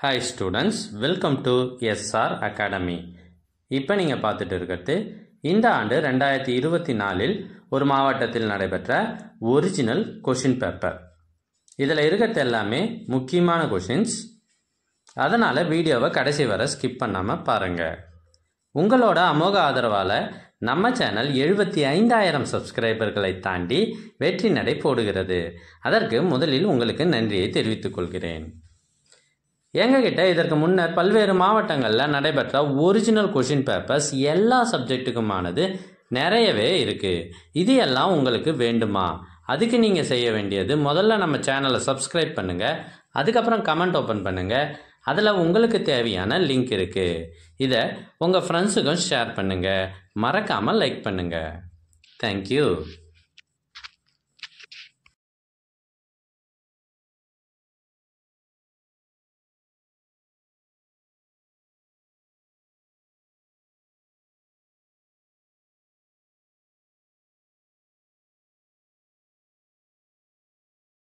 hi students welcome to SR academy இப்போ நீங்கள் பார்த்துட்டு இருக்கிறது இந்த ஆண்டு ரெண்டாயிரத்தி இருபத்தி நாலில் ஒரு மாவட்டத்தில் நடைபெற்ற ஒரிஜினல் கொஷின் பேப்பர் இதில் இருக்கிறது எல்லாமே முக்கியமான கொஷின்ஸ் அதனால் வீடியோவை கடைசி வர ஸ்கிப் பண்ணாமல் பாருங்கள் உங்களோட அமோக ஆதரவால் நம்ம சேனல் எழுபத்தி ஐந்தாயிரம் சப்ஸ்கிரைபர்களை தாண்டி வெற்றி நடை போடுகிறது அதற்கு முதலில் உங்களுக்கு நன்றியை தெரிவித்துக் கொள்கிறேன் எங்ககிட்ட இதற்கு முன்னர் பல்வேறு மாவட்டங்களில் நடைபெற்ற ஒரிஜினல் கொஷின் பேப்பர்ஸ் எல்லா சப்ஜெக்ட்டுக்குமானது நிறையவே இருக்குது இது எல்லாம் உங்களுக்கு வேண்டுமா அதுக்கு நீங்கள் செய்ய வேண்டியது முதல்ல நம்ம சேனலை சப்ஸ்கிரைப் பண்ணுங்கள் அதுக்கப்புறம் கமெண்ட் ஓப்பன் பண்ணுங்கள் அதில் உங்களுக்கு தேவையான லிங்க் இருக்குது இதை உங்கள் ஃப்ரெண்ட்ஸுக்கும் ஷேர் பண்ணுங்கள் மறக்காமல் லைக் பண்ணுங்கள் தேங்க்யூ